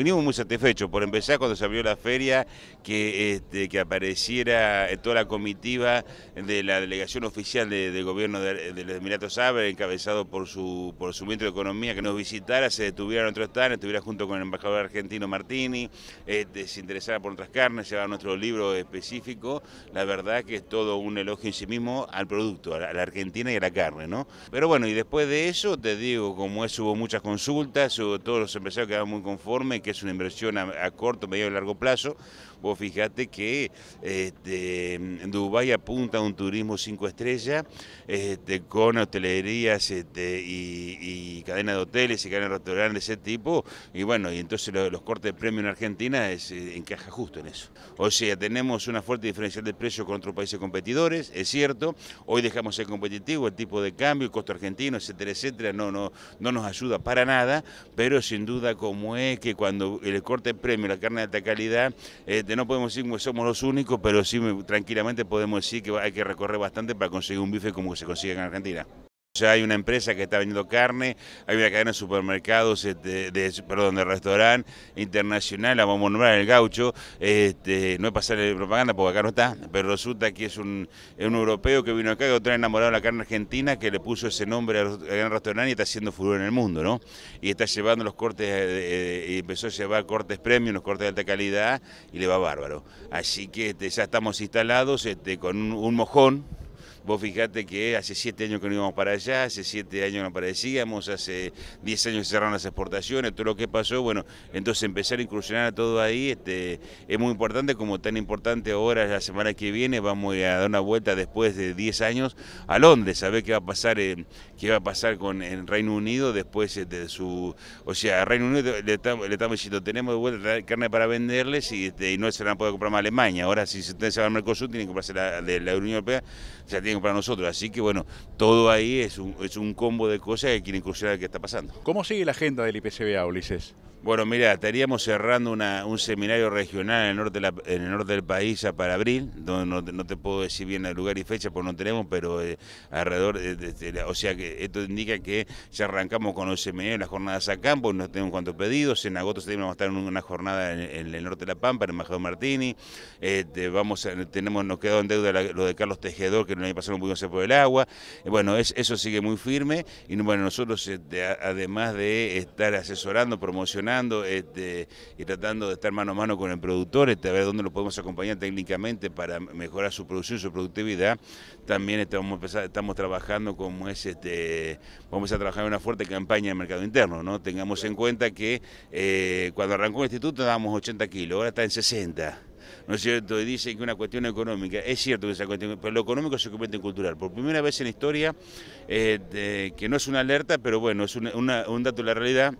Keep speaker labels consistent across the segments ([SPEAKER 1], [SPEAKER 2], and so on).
[SPEAKER 1] vinimos muy satisfechos. Por empezar, cuando se abrió la feria, que, este, que apareciera toda la comitiva de la delegación oficial del gobierno del Emirato los encabezado por su, por su ministro de Economía, que nos visitara, se detuviera en otro stand, estuviera junto con el embajador argentino Martini, este, se interesara por nuestras carnes, llevaba nuestro libro específico. La verdad que es todo un elogio en sí mismo al producto, a la, Argentina y a la carne, ¿no? Pero bueno, y después de eso, te digo, como es, hubo muchas consultas, hubo todos los empresarios quedaron muy conformes, es una inversión a, corto, medio y largo plazo, vos fijate que este, Dubái apunta a un turismo cinco estrellas, este, con hotelerías este, y, cadenas de hoteles y cadenas de restaurantes de ese tipo, y bueno, y entonces los, cortes de premio en Argentina es, eh, encaja justo en eso. O sea, tenemos una fuerte diferencial de precio con otros países competidores, es cierto, hoy dejamos ser competitivo, el tipo de cambio, el costo argentino, etcétera, etcétera, no, no, no nos ayuda para nada, pero sin duda como es que cuando el corte premio la carne de alta calidad, este, no podemos decir que somos los únicos, pero sí tranquilamente podemos decir que hay que recorrer bastante para conseguir un bife como se consigue en Argentina. Ya hay una empresa que está vendiendo carne, hay una cadena de supermercados, este, de, perdón, de restaurante internacional, la vamos a nombrar el gaucho, este, no es pasarle propaganda porque acá no está, pero resulta que es un, europeo que vino acá y otro enamorado de la carne argentina que le puso ese nombre al gran restaurante y está haciendo furor en el mundo, ¿no? Y está llevando los cortes, eh, eh, y empezó a llevar cortes premium, los cortes de alta calidad y le va bárbaro. Así que este, ya estamos instalados este, con un mojón Vos fijate que hace siete años que no íbamos para allá, hace siete años no aparecíamos, hace diez años cerraron las exportaciones, todo lo que pasó, bueno, entonces empezar a incursionar a todo ahí este, es muy importante, como tan importante ahora, la semana que viene vamos a dar una vuelta después de diez años a Londres, a ver qué va a pasar, qué va a pasar con el Reino Unido después este, de su, o sea, Reino Unido le estamos, diciendo, tenemos de vuelta carne para venderles este, y, no se la van a poder comprar más a Alemania, ahora si se ustedes van al Mercosur tienen que comprarse la, de la Unión Europea, para nosotros. Así que bueno, todo ahí es un, es un combo de cosas que quieren cruzar que está pasando. ¿Cómo sigue la agenda del IPCBA, Ulises? Bueno, mira, estaríamos cerrando una, un seminario regional en el, norte en el norte del país ya para abril, donde no, te puedo decir bien el lugar y fecha, porque no tenemos, pero eh, alrededor, de, o sea que esto indica que ya arrancamos con los seminarios, las jornadas a campo, no tenemos cuantos pedidos, en agosto vamos a estar en una jornada en, el norte de La Pampa, en Embajador Martini, este, vamos tenemos, nos quedó en deuda lo de Carlos Tejedor, que el año pasado no pudimos hacer por el agua, bueno, eso sigue muy firme, y bueno, nosotros este, además de estar asesorando, promocionando, este, y tratando de estar mano a mano con el productor, este, a ver dónde lo podemos acompañar técnicamente para mejorar su producción, y su productividad. También estamos, trabajando como este, vamos a trabajar en una fuerte campaña de mercado interno, ¿no? Tengamos en cuenta que eh, cuando arrancó el instituto dábamos 80 kilos, ahora está en 60. ¿no es cierto? Y dicen que una cuestión económica, es cierto que esa cuestión, pero lo económico se convierte en cultural. Por primera vez en la historia, eh, que no es una alerta, pero bueno, es un dato de la realidad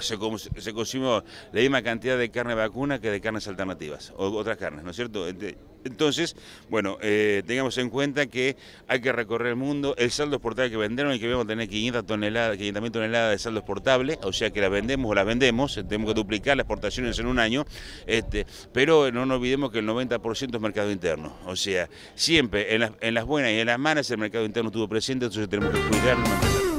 [SPEAKER 1] se, consumió la misma cantidad de carne vacuna que de carnes alternativas, o otras carnes, ¿no es cierto? Entonces, bueno, eh, tengamos en cuenta que hay que recorrer el mundo. El saldo exportable que vendieron y que vamos a tener 500 toneladas, 500 toneladas de saldo exportable, o sea que las vendemos o las vendemos, eh, tenemos que duplicar las exportaciones en un año, este, pero no nos olvidemos que el 90% es mercado interno. O sea, siempre en las, buenas y en las malas el mercado interno estuvo presente, entonces tenemos que cuidarlo.